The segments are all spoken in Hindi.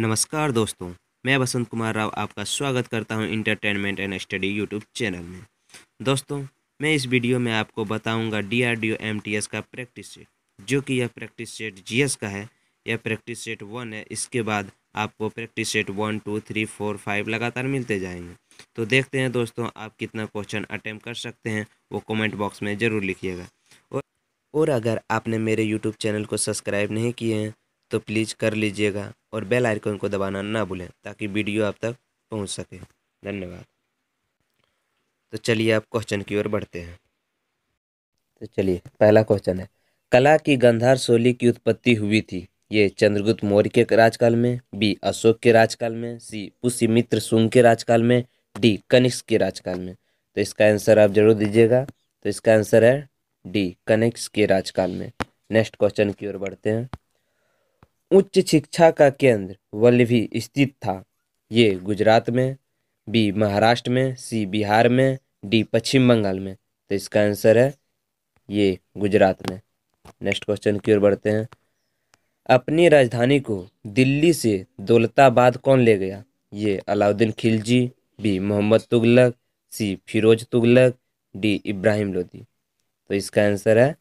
नमस्कार दोस्तों मैं बसंत कुमार राव आपका स्वागत करता हूं entertainment and study YouTube channel में दोस्तों मैं इस वीडियो में आपको बताऊंगा डीआरडीओ एमटीएस का प्रैक्टिस सेट जो कि यह प्रैक्टिस सेट जीएस का है यह प्रैक्टिस सेट वन है इसके बाद आपको practice set one two three four five लगातार मिलते जाएंगे तो देखते हैं दोस्तों आप कितना क्वेश्चन अटैम्प्ट कर सकते हैं वो कॉमेंट बॉक्स में ज़रूर लिखिएगा और अगर आपने मेरे यूट्यूब चैनल को सब्सक्राइब नहीं किए हैं तो प्लीज़ कर लीजिएगा और बेल आइकन को दबाना ना भूलें ताकि वीडियो आप तक पहुंच सके धन्यवाद तो चलिए आप क्वेश्चन की ओर बढ़ते हैं तो चलिए पहला क्वेश्चन है कला की गंधार शोली की उत्पत्ति हुई थी ये चंद्रगुप्त मौर्य के राजकाल में बी अशोक के राजकाल में सी पुष्यमित्र सुंग के राजकाल में डी कनिक्स के राजकाल में तो इसका आंसर आप जरूर दीजिएगा तो इसका आंसर है डी कनिक्स के राजकाल में नेक्स्ट क्वेश्चन की ओर बढ़ते हैं उच्च शिक्षा का केंद्र वल्लभी स्थित था ये गुजरात में बी महाराष्ट्र में सी बिहार में डी पश्चिम बंगाल में तो इसका आंसर है ये गुजरात में नेक्स्ट क्वेश्चन की ओर बढ़ते हैं अपनी राजधानी को दिल्ली से दौलताबाद कौन ले गया ये Alauddin Khilji B Mohammad Tughlaq C Firoz Tughlaq D Ibrahim Lodhi तो इसका आंसर है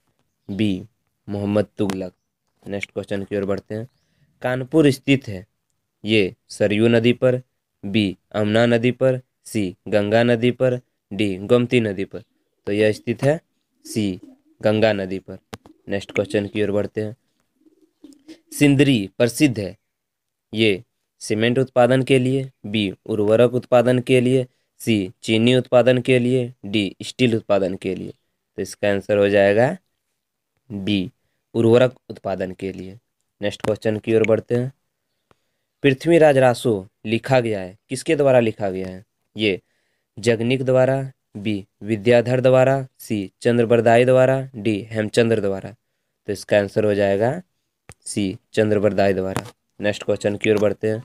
B Mohammad Tughlaq next question की ओर बढ़ते हैं कानपुर स्थित है ये सरयू नदी पर बी अमना नदी पर सी गंगा नदी पर डी गोमती नदी पर तो यह स्थित है सी गंगा नदी पर नेक्स्ट क्वेश्चन की ओर बढ़ते हैं सिंदरी प्रसिद्ध है ये सीमेंट उत्पादन के लिए बी उर्वरक उत्पादन के लिए सी चीनी उत्पादन के लिए डी स्टील उत्पादन के लिए तो इसका आंसर हो जाएगा बी उर्वरक उत्पादन के लिए नेक्स्ट क्वेश्चन की ओर बढ़ते हैं पृथ्वीराज रासो लिखा गया है किसके द्वारा लिखा गया है ये जगनिक द्वारा बी विद्याधर द्वारा सी चंद्रबरदाई द्वारा डी हेमचंद्र द्वारा तो इसका आंसर हो जाएगा सी चंद्रबरदाई द्वारा नेक्स्ट क्वेश्चन की ओर बढ़ते हैं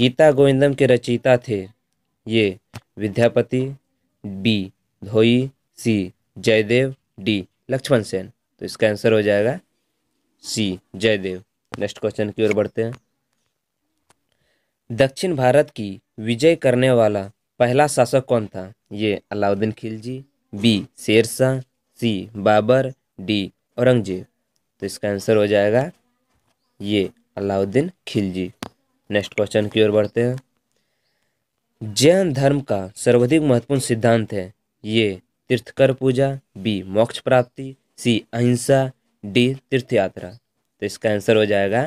गीता गोविंदम के रचयिता थे ये Vidyapati B Dhoyi C Jayadev D Lakshman Sen तो इसका आंसर हो जाएगा सी जयदेव नेक्स्ट क्वेश्चन की ओर बढ़ते हैं दक्षिण भारत की विजय करने वाला पहला शासक कौन था ये Alauddin Khilji B Sher Shah C Babur D Aurangzeb तो इसका आंसर हो जाएगा ये अलाउद्दीन खिलजी नेक्स्ट क्वेश्चन की ओर बढ़ते हैं जैन धर्म का सर्वाधिक महत्वपूर्ण सिद्धांत है ये तीर्थकर पूजा बी मोक्ष प्राप्ति सी अहिंसा डी तीर्थ यात्रा तो इसका आंसर हो जाएगा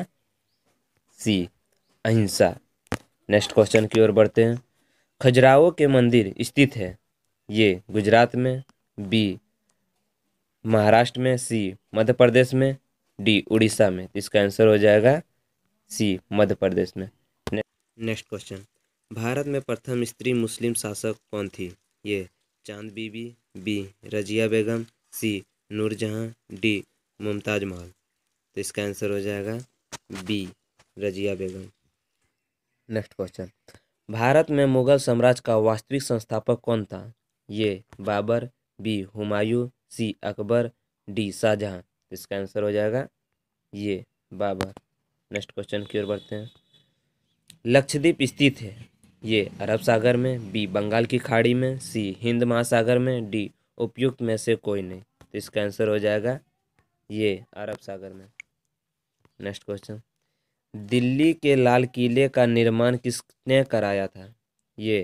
सी अहिंसा नेक्स्ट क्वेश्चन की ओर बढ़ते हैं खजुराहो के मंदिर स्थित है ये गुजरात में बी महाराष्ट्र में सी मध्य प्रदेश में डी उड़ीसा में तो इसका आंसर हो जाएगा सी मध्य प्रदेश में नेक्स्ट क्वेश्चन भारत में प्रथम स्त्री मुस्लिम शासक कौन थी ये Chand Bibi B Razia Begum C Nur Jahan D Mumtaz Mahal तो इसका आंसर हो जाएगा B Razia Begum next question Bharat में मुगल साम्राज्य का वास्तविक संस्थापक कौन था ये Babur B Humayun C Akbar D Shah Jahan तो इसका आंसर हो जाएगा ये बाबर नेक्स्ट क्वेश्चन की ओर बढ़ते हैं लक्षद्वीप स्थित है ये अरब सागर में बी बंगाल की खाड़ी में सी हिंद महासागर में डी उपयुक्त में से कोई नहीं तो इसका आंसर हो जाएगा ये अरब सागर में नेक्स्ट क्वेश्चन दिल्ली के लाल किले का निर्माण किसने कराया था ये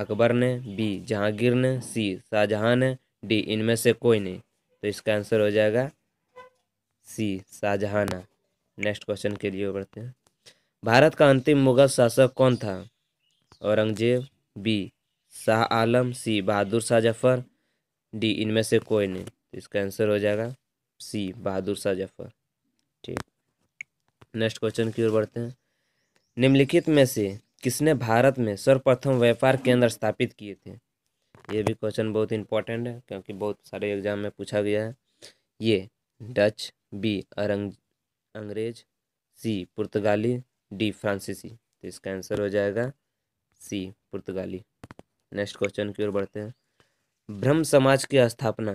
अकबर ने बी जहांगीर ने सी शाहजहां ने डी इनमें से कोई नहीं तो इसका आंसर हो जाएगा सी शाहजहां ने नेक्स्ट क्वेश्चन के लिए बढ़ते हैं भारत का अंतिम मुगल शासक कौन था Aurangzeb B Shah Alam C Bahadur Shah Zafar D इनमें से कोई नहीं तो इसका आंसर हो जाएगा सी बहादुर शाह जफर ठीक नेक्स्ट क्वेश्चन की ओर बढ़ते हैं निम्नलिखित में से किसने भारत में सर्वप्रथम व्यापार केंद्र स्थापित किए थे ये भी क्वेश्चन बहुत इंपॉर्टेंट है क्योंकि बहुत सारे एग्जाम में पूछा गया है ये डच बी अरंग अंग्रेज सी पुर्तगाली डी फ्रांसीसी तो इसका आंसर हो जाएगा सी पुर्तगाली नेक्स्ट क्वेश्चन की ओर बढ़ते हैं ब्रह्म समाज की स्थापना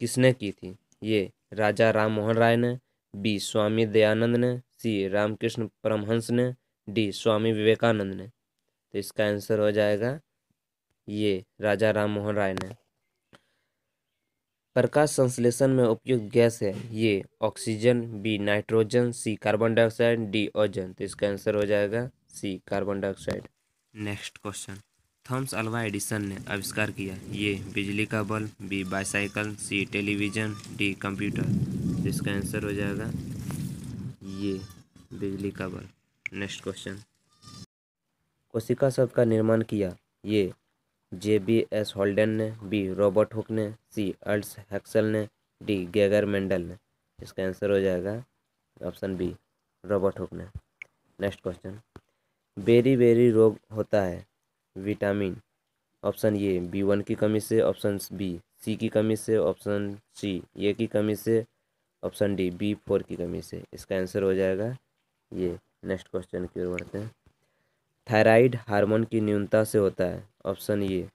किसने की थी ये राजा राम मोहन राय ने बी स्वामी दयानंद ने सी रामकृष्ण परमहंस ने डी स्वामी विवेकानंद ने तो इसका आंसर हो जाएगा ये राजा राम मोहन राय ने प्रकाश संश्लेषण में उपयुक्त गैस है ये oxygen B nitrogen C carbon dioxide D ozone तो इसका आंसर हो जाएगा C carbon dioxide next question Thomas Alva Edison ने आविष्कार किया ये बिजली का bulb B bicycle C television D computer इसका आंसर हो जाएगा ये बिजली का बल्ब नेक्स्ट क्वेश्चन कोशिका शब्द का निर्माण किया ये जे बी एस होल्डन ने बी रॉबर्ट हुक ने सी अल्ट्स हैक्सल ने डी गैगर मेंडल ने इसका आंसर हो जाएगा ऑप्शन बी रॉबर्ट हुक ने नेक्स्ट क्वेश्चन बेरी बेरी रोग होता है vitamin option A B one की कमी से ऑप्शन बी सी की कमी से ऑप्शन सी ए की कमी से ऑप्शन डी बी फोर की कमी से इसका आंसर हो जाएगा ये नेक्स्ट क्वेश्चन की ओर बढ़ते हैं थायराइड हार्मोन की न्यूनता से होता है ऑप्शन ए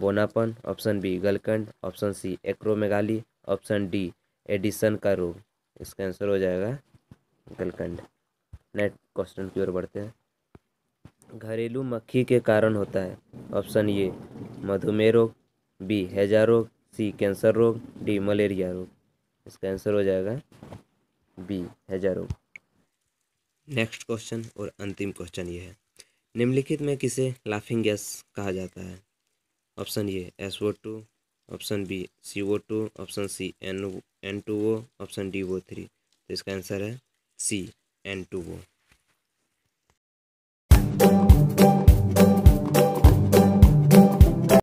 बोनापन ऑप्शन बी गलकंड option C acromegaly option D Addison का रोग इसका आंसर हो जाएगा गलकंड नेक्स्ट क्वेश्चन की ओर बढ़ते हैं घरेलू मक्खी के कारण होता है ऑप्शन ये मधुमेह रोग बी हैजा रोग सी कैंसर रोग डी मलेरिया रोग इसका आंसर हो जाएगा बी हैजा रोग नेक्स्ट क्वेश्चन और अंतिम क्वेश्चन ये है निम्नलिखित में किसे लाफिंग गैस कहा जाता है ऑप्शन ये एस वो two option B C O two option C N N two O option D O three तो इसका आंसर है सी एन टू वो